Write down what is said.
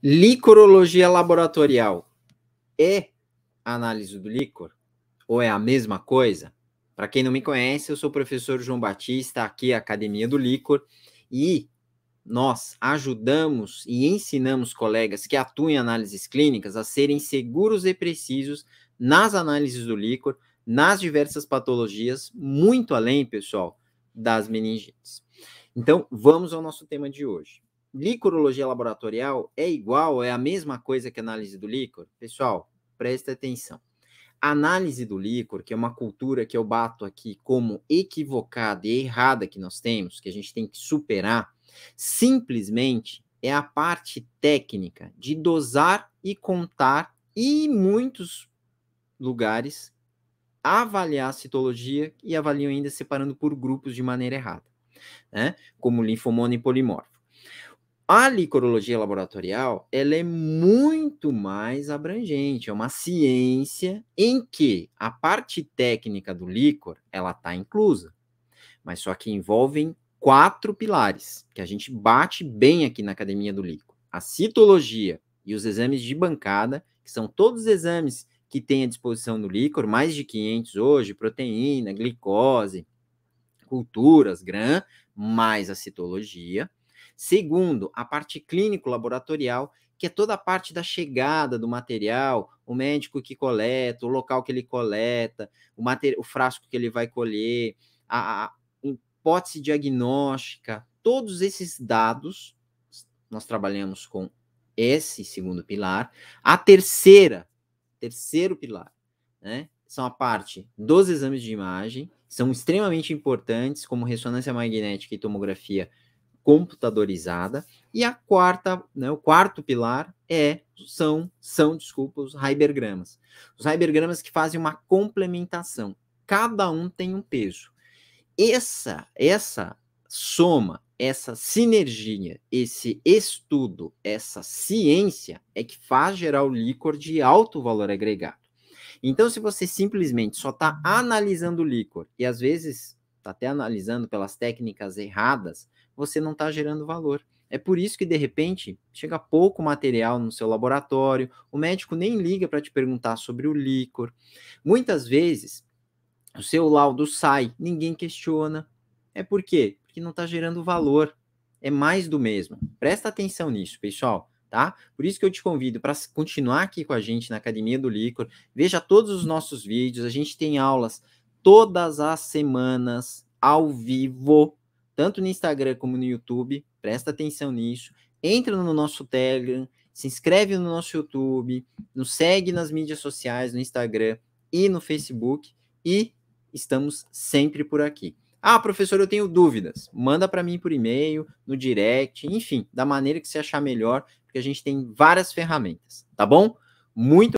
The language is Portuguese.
Licorologia laboratorial e é análise do líquor? Ou é a mesma coisa? Para quem não me conhece, eu sou o professor João Batista, aqui é Academia do Líquor, e nós ajudamos e ensinamos colegas que atuam em análises clínicas a serem seguros e precisos nas análises do líquor, nas diversas patologias, muito além, pessoal, das meningites. Então, vamos ao nosso tema de hoje. Licorologia laboratorial é igual, é a mesma coisa que análise do líquor? Pessoal, presta atenção. análise do líquor, que é uma cultura que eu bato aqui como equivocada e errada que nós temos, que a gente tem que superar, simplesmente é a parte técnica de dosar e contar e em muitos lugares avaliar a citologia e avaliam ainda separando por grupos de maneira errada, né? Como linfomona e polimorfo. A licorologia laboratorial, ela é muito mais abrangente, é uma ciência em que a parte técnica do líquor, ela está inclusa, mas só que envolvem quatro pilares, que a gente bate bem aqui na Academia do Líquor. A citologia e os exames de bancada, que são todos os exames que tem à disposição do líquor, mais de 500 hoje, proteína, glicose, culturas, grã, mais a citologia, Segundo, a parte clínico-laboratorial, que é toda a parte da chegada do material, o médico que coleta, o local que ele coleta, o, o frasco que ele vai colher, a, a hipótese diagnóstica, todos esses dados, nós trabalhamos com esse segundo pilar. A terceira, terceiro pilar, né, são a parte dos exames de imagem, são extremamente importantes, como ressonância magnética e tomografia computadorizada. E a quarta, né, o quarto pilar é são, são, desculpa, os hibergramas. Os hibergramas que fazem uma complementação. Cada um tem um peso. Essa, essa soma, essa sinergia, esse estudo, essa ciência é que faz gerar o líquor de alto valor agregado. Então, se você simplesmente só está analisando o líquor e às vezes está até analisando pelas técnicas erradas, você não está gerando valor. É por isso que, de repente, chega pouco material no seu laboratório, o médico nem liga para te perguntar sobre o líquor. Muitas vezes, o seu laudo sai, ninguém questiona. É por quê? Porque não está gerando valor. É mais do mesmo. Presta atenção nisso, pessoal. Tá? Por isso que eu te convido para continuar aqui com a gente na Academia do Líquor. Veja todos os nossos vídeos, a gente tem aulas todas as semanas, ao vivo, tanto no Instagram como no YouTube. Presta atenção nisso. Entra no nosso Telegram, se inscreve no nosso YouTube, nos segue nas mídias sociais, no Instagram e no Facebook. E estamos sempre por aqui. Ah, professor, eu tenho dúvidas. Manda para mim por e-mail, no direct, enfim, da maneira que você achar melhor, porque a gente tem várias ferramentas, tá bom? Muito